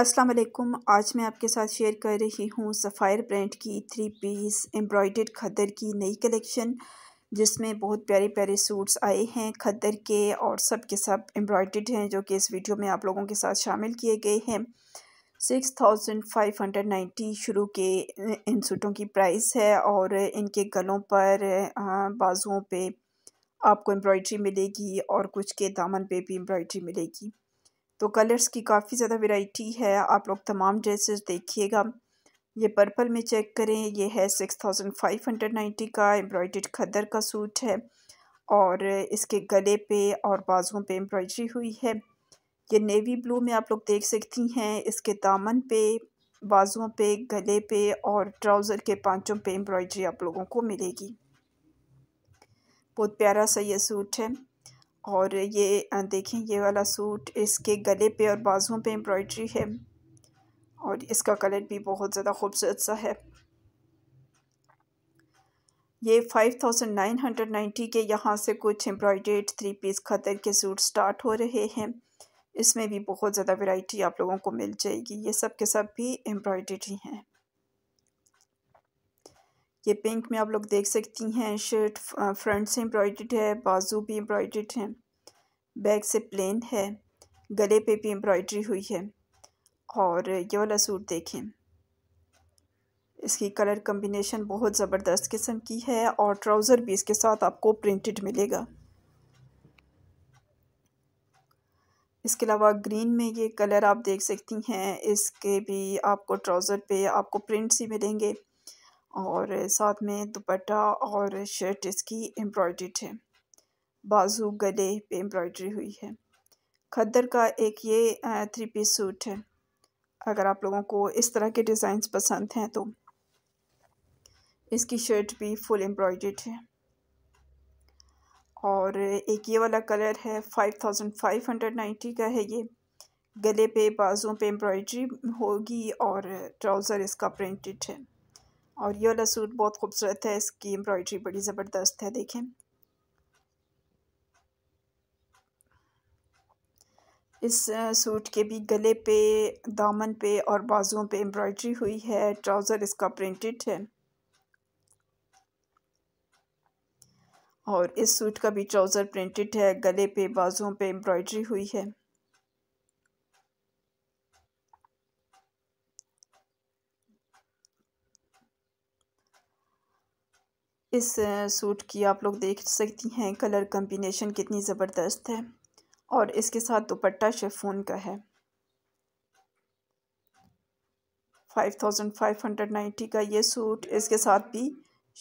अस्सलाम वालेकुम आज मैं आपके साथ शेयर कर रही हूँ सफ़ायर ब्रांड की थ्री पीस एम्ब्रॉयडेड खदर की नई कलेक्शन जिसमें बहुत प्यारे प्यारे सूट्स आए हैं खदर के और सब के सब एम्ब्रॉयडेड हैं जो कि इस वीडियो में आप लोगों के साथ शामिल किए गए हैं six thousand five hundred ninety शुरू के इन सूटों की प्राइस है और इनके गलों पर बाजुओं पे आपको एम्ब्रॉयडरी मिलेगी और कुछ के दामन पे भी एम्ब्रॉयडरी मिलेगी तो कलर्स की काफ़ी ज़्यादा वैरायटी है आप लोग तमाम ड्रेसेस देखिएगा ये पर्पल में चेक करें ये है six thousand five hundred ninety का एम्ब्रॉयड खदर का सूट है और इसके गले पे और बाजुओं पे एम्ब्रॉयडरी हुई है ये नेवी ब्लू में आप लोग देख सकती हैं इसके दामन पे बाजुओं पे गले पे और ट्राउज़र के पांचों पे एम्ब्रॉयडरी आप लोगों को मिलेगी बहुत प्यारा सा ये सूट है और ये देखें ये वाला सूट इसके गले पे और बाजुओं पे एम्ब्रॉयडरी है और इसका कलर भी बहुत ज़्यादा खूबसूरत सा है ये five thousand nine hundred ninety के यहाँ से कुछ एम्ब्रॉयडेड थ्री पीस खतर के सूट स्टार्ट हो रहे हैं इसमें भी बहुत ज़्यादा वैरायटी आप लोगों को मिल जाएगी ये सब के सब भी एम्ब्रॉयडेड ही हैं ये पिंक में आप लोग देख सकती हैं शर्ट फ्रंट से एम्ब्रॉयड है बाजू भी एम्ब्रॉयड है बैक से प्लेन है गले पे भी एम्ब्रॉयड्री हुई है और ये वाला सूट देखें इसकी कलर कम्बिनेशन बहुत ज़बरदस्त किस्म की है और ट्राउज़र भी इसके साथ आपको प्रिंटेड मिलेगा इसके अलावा ग्रीन में ये कलर आप देख सकती हैं इसके भी आपको ट्राउज़र पे आपको प्रिंट्स ही मिलेंगे और साथ में दुपट्टा और शर्ट इसकी एम्ब्रॉयड्रीड है बाजू गले पे एम्ब्रॉयड्री हुई है खद्दर का एक ये थ्री पीस सूट है अगर आप लोगों को इस तरह के डिज़ाइंस पसंद हैं तो इसकी शर्ट भी फुल एम्ब्रॉयड्रीड है और एक ये वाला कलर है five thousand five hundred ninety का है ये गले पे बाज़ू पे एम्ब्रॉयड्री होगी और ट्राउज़र इसका प्रिंटेड है और ये वाला सूट बहुत खूबसूरत है इसकी एम्ब्रॉयडरी बड़ी ज़बरदस्त है देखें इस सूट के भी गले पे दामन पे और बाजुओं पे एम्ब्रॉयडरी हुई है ट्राउज़र इसका प्रिंटेड है और इस सूट का भी ट्राउज़र प्रिंटेड है गले पे बाजुओं पे एम्ब्रॉयडरी हुई है इस सूट की आप लोग देख सकती हैं कलर कम्बिनेशन कितनी ज़बरदस्त है और इसके साथ दुपट्टा शेफोन का है five thousand five hundred ninety का ये सूट इसके साथ भी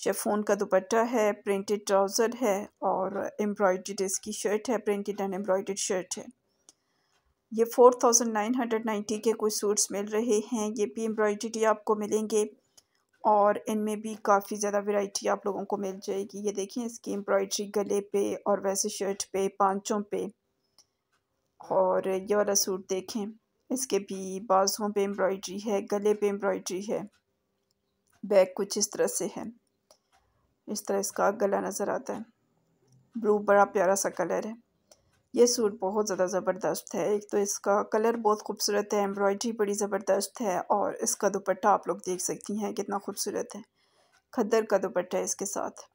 शेफोन का दुपट्टा है प्रिंटेड ट्राउज़र है और एम्ब्रॉयड इसकी शर्ट है प्रिंटेड एंड एम्ब्रॉयड शर्ट है ये four thousand nine hundred ninety के कुछ सूट्स मिल रहे हैं ये भी एम्ब्रॉयडरी आपको मिलेंगे और इनमें भी काफ़ी ज़्यादा वैरायटी आप लोगों को मिल जाएगी ये देखें इसकी एम्ब्रॉयडरी गले पे और वैसे शर्ट पे पांचों पे और ये वाला सूट देखें इसके भी बाजुओं पे एम्ब्रॉयडरी है गले पे एम्ब्रॉयडरी है बैग कुछ इस तरह से है इस तरह इसका गला नज़र आता है ब्लू बड़ा प्यारा सा कलर है ये सूट बहुत ज़्यादा ज़बरदस्त है एक तो इसका कलर बहुत खूबसूरत है एम्ब्रॉयडरी बड़ी ज़बरदस्त है और इसका दुपट्टा आप लोग देख सकती हैं कितना खूबसूरत है खद्दर का दुपट्टा है इसके साथ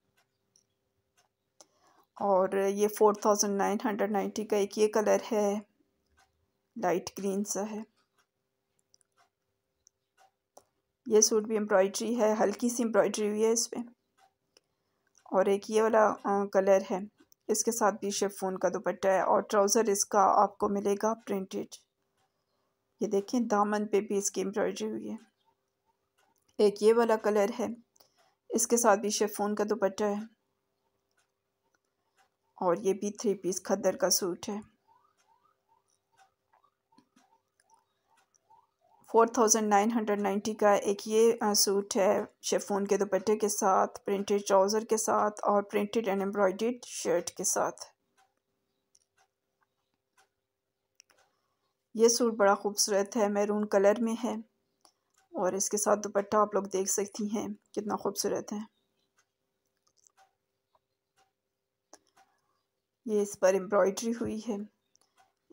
और ये four thousand nine hundred ninety का एक ये कलर है लाइट ग्रीन सा है ये सूट भी एम्ब्रॉयडरी है हल्की सी एम्ब्रॉयडरी हुई है इस पर और एक ये वाला कलर है इसके साथ भी शेफोन का दुपट्टा है और ट्राउज़र इसका आपको मिलेगा प्रिंटेड ये देखें दामन पे भी इसकी एम्ब्रॉयडरी हुई है एक ये वाला कलर है इसके साथ भी शेफोन का दुपट्टा है और ये भी थ्री पीस खद्दर का सूट है four thousand nine hundred ninety का एक ये सूट है शेफोन के दुपट्टे के साथ प्रिंटेड ट्राउज़र के साथ और प्रिंटेड एंड एम्ब्रॉयड शर्ट के साथ ये सूट बड़ा खूबसूरत है मैरून कलर में है और इसके साथ दुपट्टा आप लोग देख सकती हैं कितना खूबसूरत है ये इस पर एम्ब्रॉयड्री हुई है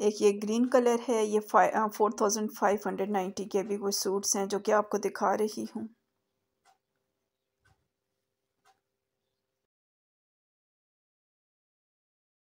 एक ये ग्रीन कलर है ये four thousand five hundred ninety के भी कुछ सूट्स हैं जो कि आपको दिखा रही हूँ